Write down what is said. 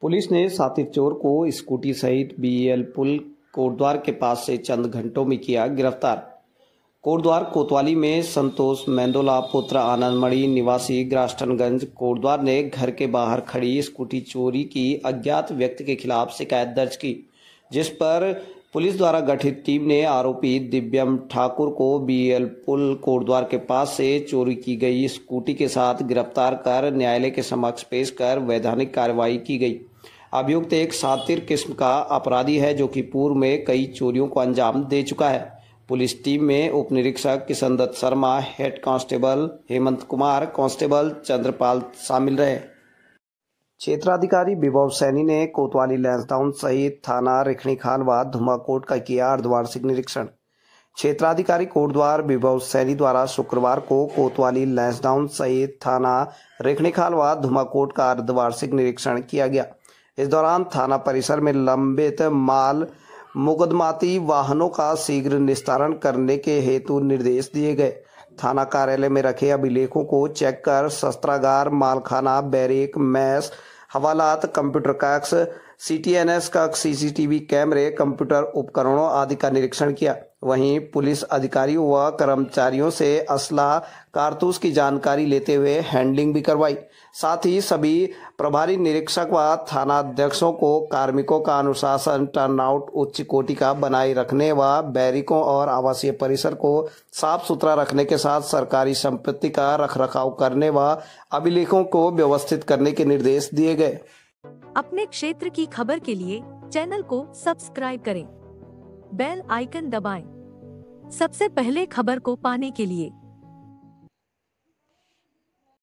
Police ने साथी चोर को स्कूटी सहित बीएल पुल कोटद्वार के पास से चंद घंटों में किया गिरफ्तार कोटद्वार कोतवाली में संतोष मैंदोला पुत्र आनंदमणि निवासी ग्रास्टनगंज कोटद्वार ने घर के बाहर खड़ी स्कूटी चोरी की अज्ञात व्यक्ति के खिलाफ शिकायत दर्ज की जिस पर पुलिस द्वारा गठित टीम ने आरोपी दिव्यम ठाकुर को बीएल पुल कोटद्वार के पास से चोरी की गई स्कूटी के साथ गिरफ्तार कर न्यायालय के समक्ष पेश कर वैधानिक कार्रवाई की गई अभियुक्त एक सातिर किस्म का अपराधी है जो कि पूर्व में कई चोरियों को अंजाम दे चुका है पुलिस टीम में उप निरीक्षक Kishan Dutt Sharma head constable Hemant Kumar constable Chandrapal शामिल रहे क्षेत्राधिकारी विभव सैनी ने कोतवाली लैंसडाउन सहित थाना रिखणी खानवा धुमाकोट का किया अर्धवार्षिक निरीक्षण क्षेत्राधिकारी कोटद्वार विभव सैनी द्वारा शुक्रवार को कोतवाली लैंसडाउन सहित थाना रेखणी खालवा धुमाकोट का अर्धवार्षिक निरीक्षण किया गया इस दौरान थाना परिसर में लंबित माल मुकदमाती वाहनों का शीघ्र निस्तारण करने के हेतु निर्देश दिए गए थाना कार्यालय में रखे अभिलेखों को चेक कर शस्त्रागार मालखाना बैरिक मैस हवालात कंप्यूटर कक्ष सी कक्ष सीसीटीवी कैमरे कंप्यूटर उपकरणों आदि का निरीक्षण किया वहीं पुलिस अधिकारियों व कर्मचारियों से असला कारतूस की जानकारी लेते हुए हैंडलिंग भी करवाई साथ ही सभी प्रभारी निरीक्षक व थानाध्यक्षों को कार्मिकों का अनुशासन टर्नआउट उच्च कोटि का बनाए रखने व बैरिकों और आवासीय परिसर को साफ सुथरा रखने के साथ सरकारी संपत्ति का रख रखाव करने व अभिलेखों को व्यवस्थित करने के निर्देश दिए गए अपने क्षेत्र की खबर के लिए चैनल को सब्सक्राइब करें बेल आइकन दबाएं। सबसे पहले खबर को पाने के लिए